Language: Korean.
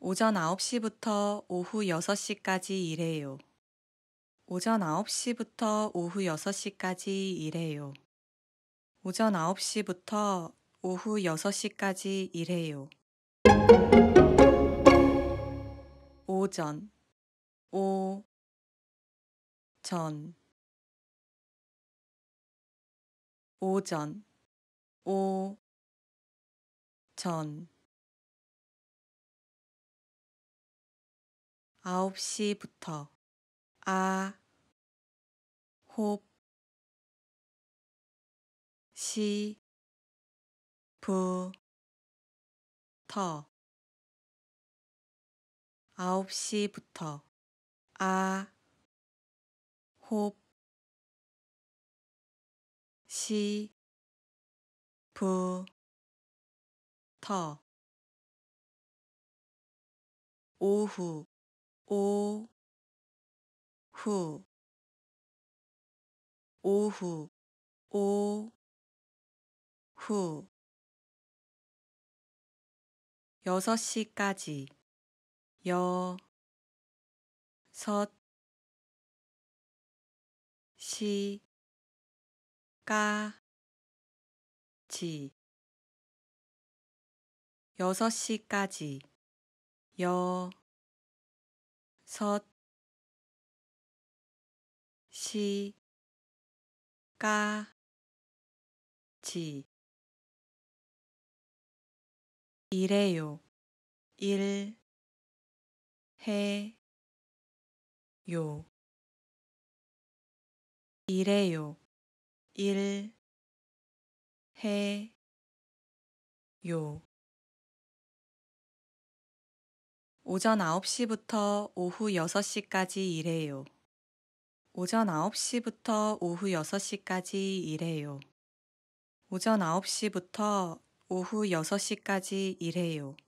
오전 9시부터 오후 6시까지 일해요. 오전 9시부터 오후 6시까지 일해요. 오전 9시부터 오후 6시까지 일해요. 오전 오전 오전 오전 아홉 시부터 아, 홉, 시, 부, 터 아홉 시부터 아, 홉, 시, 부, 터 오후 오후 오후 오후 여섯 시까지 여섯 시까지 여섯 시까지 여섯 서, 시, 까, 지. 이래요. 일, 해, 요. 이래요. 일, 해, 요. 오전 9시부터 오후 6시까지 일해요. 오전 9시부터 오후 6시까지 일해요. 오전 9시부터 오후 6시까지 일해요.